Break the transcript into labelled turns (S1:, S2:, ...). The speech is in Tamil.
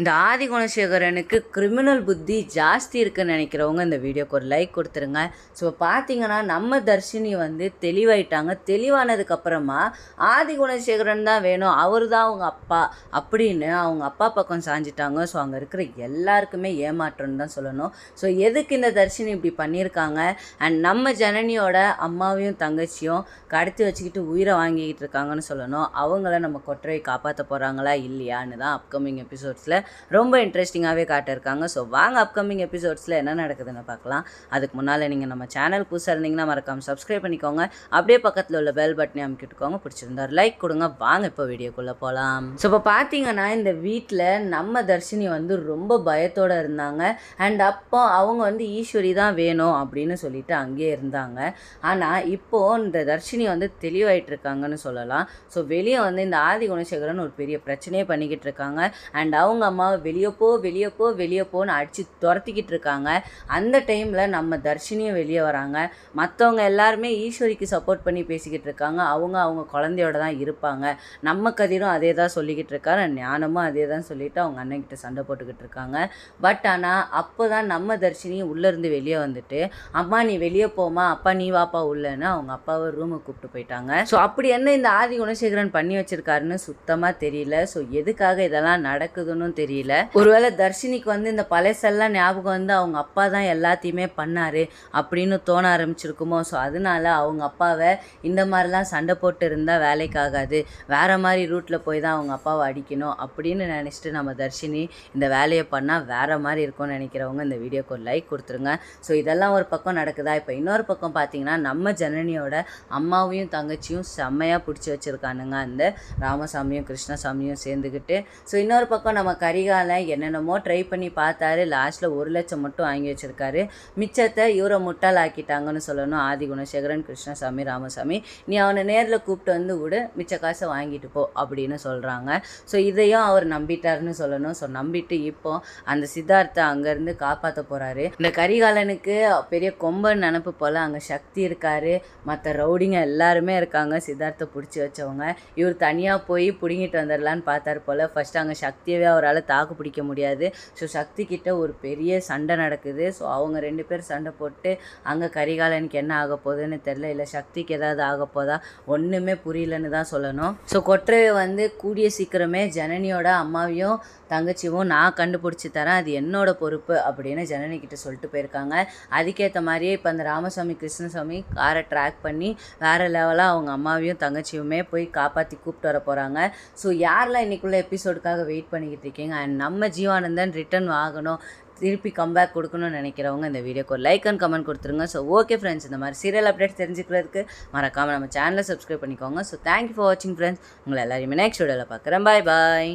S1: இந்த ஆதி குணசேகரனுக்கு கிரிமினல் புத்தி ஜாஸ்தி இருக்குன்னு நினைக்கிறவங்க இந்த வீடியோக்கு ஒரு லைக் கொடுத்துருங்க ஸோ பார்த்தீங்கன்னா நம்ம தர்ஷினி வந்து தெளிவாயிட்டாங்க தெளிவானதுக்கப்புறமா ஆதி குணசேகரன் தான் வேணும் அவர் தான் அவங்க அப்பா அப்படின்னு அவங்க அப்பா பக்கம் சாஞ்சிட்டாங்க ஸோ அங்கே இருக்கிற எல்லாருக்குமே ஏமாற்றம்னு தான் சொல்லணும் ஸோ எதுக்கு இந்த தர்ஷினி இப்படி பண்ணியிருக்காங்க அண்ட் நம்ம ஜனனியோட அம்மாவையும் தங்கச்சியும் கடத்தி வச்சுக்கிட்டு உயிரை வாங்கிக்கிட்டு இருக்காங்கன்னு சொல்லணும் அவங்கள நம்ம கொற்றவை காப்பாற்ற போகிறாங்களா இல்லையான்னு தான் அப்கமிங் எபிசோட்ஸில் ரொம்ப இன்ட்ரெஸ்டிங்காகவே காட்டியிருக்காங்க ஸோ வாங்க அப்கமிங் எபிசோட்ஸில் என்ன நடக்குதுன்னு பார்க்கலாம் அதுக்கு முன்னால் நீங்கள் நம்ம சேனல் புதுசாக இருந்தீங்கன்னா மறக்காம சப்ஸ்கிரைப் பண்ணிக்கோங்க அப்படியே பக்கத்தில் உள்ள பெல் பட்டனை அமைக்கிட்டுக்கோங்க பிடிச்சிருந்தார் லைக் கொடுங்க வாங்க இப்போ வீடியோக்குள்ளே போகலாம் ஸோ இப்போ பார்த்தீங்கன்னா இந்த வீட்டில் நம்ம தர்ஷினி வந்து ரொம்ப பயத்தோடு இருந்தாங்க அண்ட் அப்போ அவங்க வந்து ஈஸ்வரி தான் வேணும் அப்படின்னு சொல்லிட்டு அங்கேயே இருந்தாங்க ஆனால் இப்போது இந்த தர்ஷினி வந்து தெளிவாயிட்டு இருக்காங்கன்னு சொல்லலாம் ஸோ வெளியே வந்து இந்த ஆதி குணசேகரன் ஒரு பெரிய பிரச்சனையே பண்ணிக்கிட்டு இருக்காங்க அண்ட் அவங்க அம்மாவை வெளியே போ வெளியே போ வெளியே போன்னு அடித்து துரத்திக்கிட்டு இருக்காங்க அந்த டைமில் நம்ம தர்ஷினியும் வெளியே வராங்க மற்றவங்க எல்லாருமே ஈஸ்வரிக்கு சப்போர்ட் பண்ணி பேசிக்கிட்டு இருக்காங்க அவங்க அவங்க குழந்தையோட தான் இருப்பாங்க நம்ம கதிரும் அதே தான் சொல்லிக்கிட்டு இருக்காரு ஞானமும் அதே தான் சொல்லிவிட்டு அவங்க அண்ணன்கிட்ட சண்டை போட்டுக்கிட்டு இருக்காங்க பட் ஆனால் அப்போ தான் நம்ம தர்ஷினியும் உள்ளேருந்து வெளியே வந்துட்டு அம்மா நீ வெளியே போமா அப்பா நீ வாப்பா உள்ளேன்னு அவங்க அப்பாவை ரூமை கூப்பிட்டு போயிட்டாங்க ஸோ அப்படி என்ன இந்த ஆதி குணசேகரன் பண்ணி வச்சிருக்காருன்னு சுத்தமாக தெரியல ஸோ எதுக்காக இதெல்லாம் நடக்குதுன்னு தெரியல ஒருவேளை தர்ஷினிக்கு வந்து இந்த பழசெல்லாம் ஞாபகம் வந்து அவங்க அப்பா தான் எல்லாத்தையுமே பண்ணார் அப்படின்னு தோண ஆரம்பிச்சிருக்குமோ ஸோ அதனால அவங்க அப்பாவை இந்த மாதிரிலாம் சண்டை போட்டு இருந்தால் வேலைக்கு ஆகாது வேறு மாதிரி ரூட்டில் போய் தான் அவங்க அப்பாவை அடிக்கணும் அப்படின்னு நினச்சிட்டு நம்ம தர்ஷினி இந்த வேலையை பண்ணால் வேறு மாதிரி இருக்கும்னு நினைக்கிறவங்க இந்த வீடியோக்கு ஒரு லைக் கொடுத்துருங்க ஸோ இதெல்லாம் ஒரு பக்கம் நடக்குதா இப்போ இன்னொரு பக்கம் பார்த்தீங்கன்னா நம்ம ஜனனியோட அம்மாவையும் தங்கச்சியும் செம்மையாக பிடிச்சி வச்சுருக்கானுங்க அந்த ராமசாமியும் கிருஷ்ணசாமியும் சேர்ந்துக்கிட்டு ஸோ இன்னொரு பக்கம் நம்ம கை கரிகாலன் என்னென்னமோ ட்ரை பண்ணி பார்த்தாரு லாஸ்ட்டில் ஒரு லட்சம் மட்டும் வாங்கி வச்சுருக்காரு மிச்சத்தை இவரை முட்டாளாக்கிட்டாங்கன்னு சொல்லணும் ஆதி குணசேகரன் கிருஷ்ணசாமி ராமசாமி நீ அவனை நேரில் கூப்பிட்டு வந்து விடு மிச்ச காசை வாங்கிட்டு போ அப்படின்னு சொல்கிறாங்க ஸோ இதையும் அவர் நம்பிட்டாருன்னு சொல்லணும் ஸோ நம்பிட்டு இப்போ அந்த சித்தார்த்தை அங்கேருந்து காப்பாற்ற போகிறாரு இந்த கரிகாலனுக்கு பெரிய கொம்பன் நினப்பு போல் அங்கே சக்தி இருக்காரு மற்ற ரவுடிங்க எல்லாருமே இருக்காங்க சித்தார்த்தை பிடிச்சி வச்சவங்க இவர் தனியாக போய் பிடுங்கிட்டு வந்துடலான்னு பார்த்தார் போல் ஃபஸ்ட் அங்கே சக்தியவே அவரால் அவங்களால தாக்கு பிடிக்க முடியாது ஸோ சக்தி கிட்ட ஒரு பெரிய சண்டை நடக்குது ஸோ அவங்க ரெண்டு பேர் சண்டை போட்டு அங்கே கரிகாலனுக்கு என்ன ஆக போகுதுன்னு தெரில இல்லை சக்திக்கு ஏதாவது ஆக போதா ஒன்றுமே புரியலன்னு தான் சொல்லணும் ஸோ கொற்றவை வந்து கூடிய சீக்கிரமே ஜனனியோட அம்மாவையும் தங்கச்சியும் நான் கண்டுபிடிச்சி தரேன் அது என்னோட பொறுப்பு அப்படின்னு ஜனனி கிட்ட சொல்லிட்டு போயிருக்காங்க அதுக்கேற்ற மாதிரியே இப்போ அந்த ராமசாமி கிருஷ்ணசாமி காரை ட்ராக் பண்ணி வேறு லெவலாக அவங்க அம்மாவையும் தங்கச்சியுமே போய் காப்பாற்றி கூப்பிட்டு வர போகிறாங்க ஸோ யாரெல்லாம் இன்றைக்குள்ள எபிசோடுக்காக வெயிட் பண்ணிக்கிட்டு இருக்கீங்க பண்ணுங்கள் அண்ட் நம்ம ஜீவானந்தன் ரிட்டர்ன் ஆகணும் திருப்பி கம்பேக் கொடுக்கணும்னு நினைக்கிறவங்க இந்த வீடியோக்கு ஒரு லைக் அண்ட் கமெண்ட் கொடுத்துருங்க ஸோ ஓகே ஃப்ரெண்ட்ஸ் இந்த மாதிரி சீரியல் அப்டேட் தெரிஞ்சுக்கிறதுக்கு மறக்காமல் நம்ம சேனலை சப்ஸ்கிரைப் பண்ணிக்கோங்க ஸோ தேங்க்யூ ஃபார் வாட்சிங் ஃப்ரெண்ட்ஸ் உங்களை எல்லாரையுமே நெக்ஸ்ட் வீடியோவில் பார்க்குறேன் பாய் பாய்